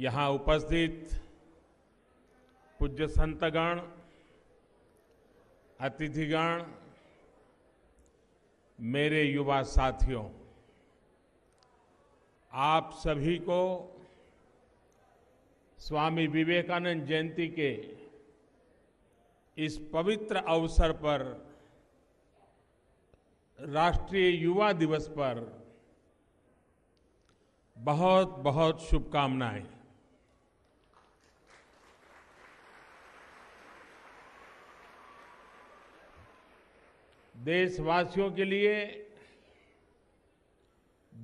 यहाँ उपस्थित पूज्य संतगण अतिथिगण मेरे युवा साथियों आप सभी को स्वामी विवेकानंद जयंती के इस पवित्र अवसर पर राष्ट्रीय युवा दिवस पर बहुत बहुत शुभकामनाएं देशवासियों के लिए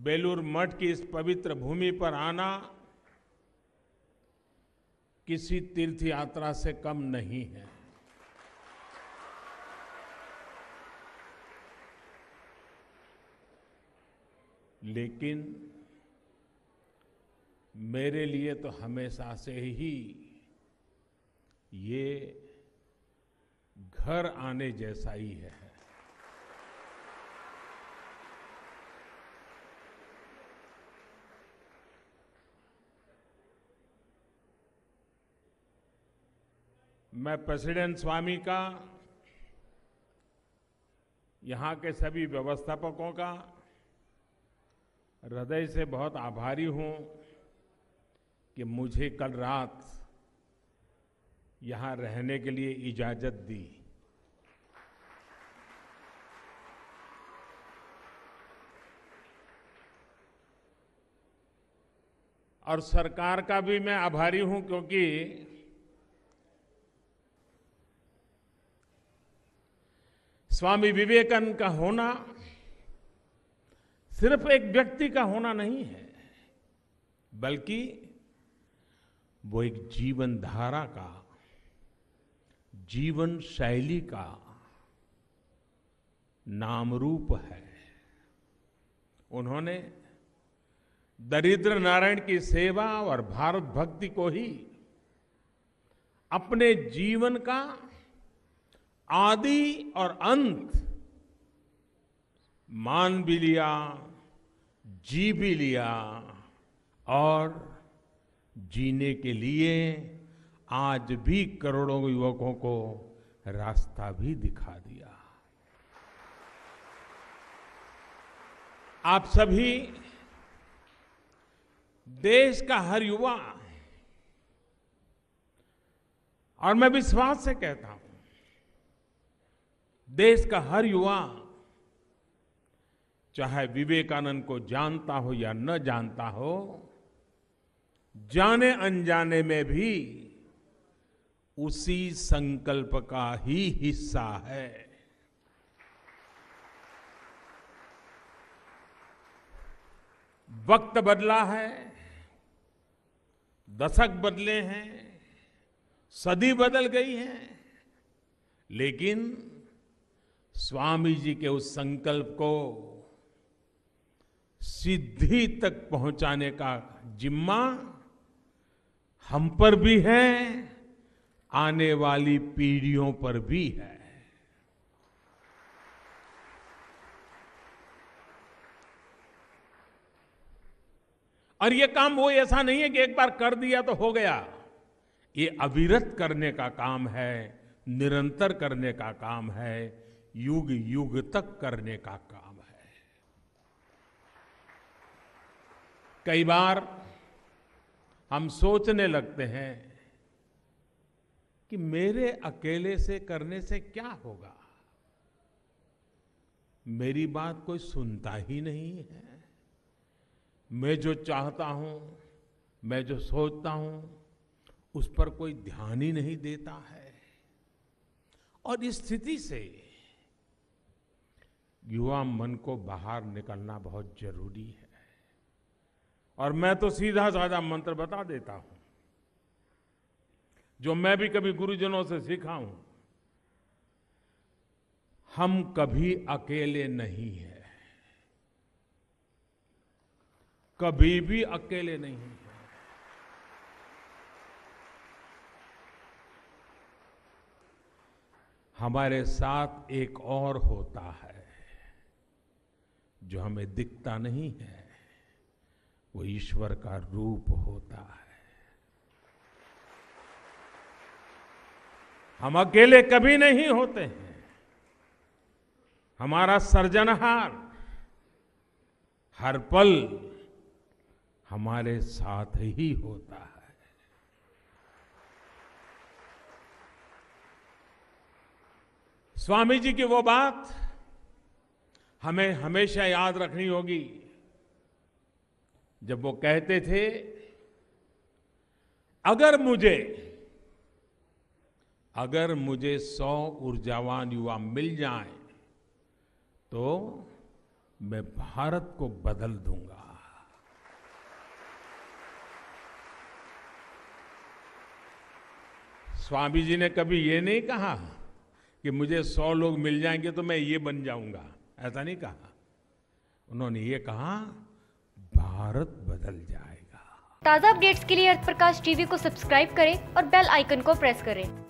बेलूर मठ की इस पवित्र भूमि पर आना किसी तीर्थ यात्रा से कम नहीं है लेकिन मेरे लिए तो हमेशा से ही ये घर आने जैसा ही है मैं प्रेसिडेंट स्वामी का यहाँ के सभी व्यवस्थापकों का हृदय से बहुत आभारी हूँ कि मुझे कल रात यहाँ रहने के लिए इजाज़त दी और सरकार का भी मैं आभारी हूं क्योंकि स्वामी विवेकानंद का होना सिर्फ एक व्यक्ति का होना नहीं है बल्कि वो एक जीवन धारा का जीवन शैली का नाम रूप है उन्होंने दरिद्र नारायण की सेवा और भारत भक्ति को ही अपने जीवन का आदि और अंत मान भी लिया जी भी लिया और जीने के लिए आज भी करोड़ों युवकों को रास्ता भी दिखा दिया आप सभी देश का हर युवा और मैं विश्वास से कहता हूं देश का हर युवा चाहे विवेकानंद को जानता हो या न जानता हो जाने अनजाने में भी उसी संकल्प का ही हिस्सा है वक्त बदला है दशक बदले हैं सदी बदल गई है लेकिन स्वामी जी के उस संकल्प को सिद्धि तक पहुंचाने का जिम्मा हम पर भी है आने वाली पीढ़ियों पर भी है और ये काम वो ऐसा नहीं है कि एक बार कर दिया तो हो गया ये अविरत करने का काम है निरंतर करने का काम है युग युग तक करने का काम है कई बार हम सोचने लगते हैं कि मेरे अकेले से करने से क्या होगा मेरी बात कोई सुनता ही नहीं है मैं जो चाहता हूं मैं जो सोचता हूं उस पर कोई ध्यान ही नहीं देता है और इस स्थिति से युवा मन को बाहर निकलना बहुत जरूरी है और मैं तो सीधा साधा मंत्र बता देता हूं जो मैं भी कभी गुरुजनों से सीखा हूं हम कभी अकेले नहीं है कभी भी अकेले नहीं है हमारे साथ एक और होता है जो हमें दिखता नहीं है वो ईश्वर का रूप होता है हम अकेले कभी नहीं होते हैं हमारा सर्जनहार हर पल हमारे साथ ही होता है स्वामी जी की वो बात हमें हमेशा याद रखनी होगी जब वो कहते थे अगर मुझे अगर मुझे सौ ऊर्जावान युवा मिल जाए तो मैं भारत को बदल दूंगा स्वामी जी ने कभी ये नहीं कहा कि मुझे सौ लोग मिल जाएंगे तो मैं ये बन जाऊंगा ऐसा नहीं कहा उन्होंने ये कहा भारत बदल जाएगा ताज़ा अपडेट्स के लिए अर्थ प्रकाश टीवी को सब्सक्राइब करें और बेल आइकन को प्रेस करें